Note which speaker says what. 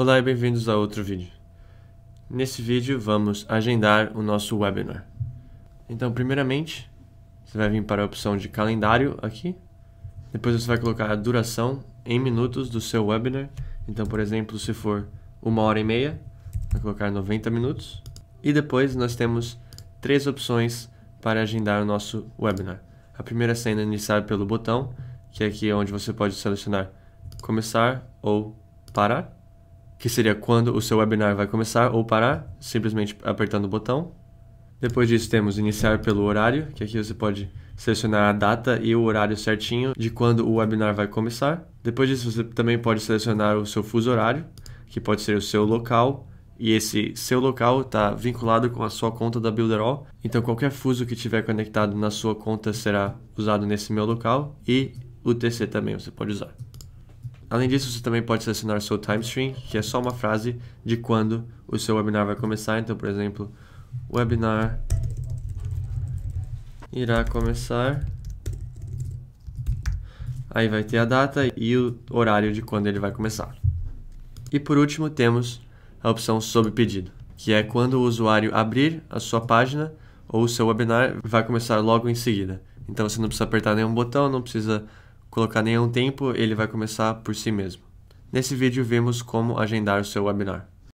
Speaker 1: Olá e bem-vindos a outro vídeo. Nesse vídeo vamos agendar o nosso webinar. Então, primeiramente, você vai vir para a opção de calendário aqui. Depois você vai colocar a duração em minutos do seu webinar. Então, por exemplo, se for uma hora e meia, vai colocar 90 minutos. E depois nós temos três opções para agendar o nosso webinar. A primeira sendo iniciar pelo botão, que é aqui é onde você pode selecionar começar ou parar que seria quando o seu webinar vai começar ou parar, simplesmente apertando o botão. Depois disso temos iniciar pelo horário, que aqui você pode selecionar a data e o horário certinho de quando o webinar vai começar. Depois disso você também pode selecionar o seu fuso horário, que pode ser o seu local, e esse seu local está vinculado com a sua conta da Builderall. Então qualquer fuso que tiver conectado na sua conta será usado nesse meu local e o TC também você pode usar. Além disso, você também pode selecionar seu time stream, que é só uma frase de quando o seu webinar vai começar. Então, por exemplo, webinar irá começar. Aí vai ter a data e o horário de quando ele vai começar. E por último, temos a opção sob pedido, que é quando o usuário abrir a sua página ou o seu webinar vai começar logo em seguida. Então você não precisa apertar nenhum botão, não precisa colocar nenhum tempo, ele vai começar por si mesmo. Nesse vídeo vimos como agendar o seu webinar.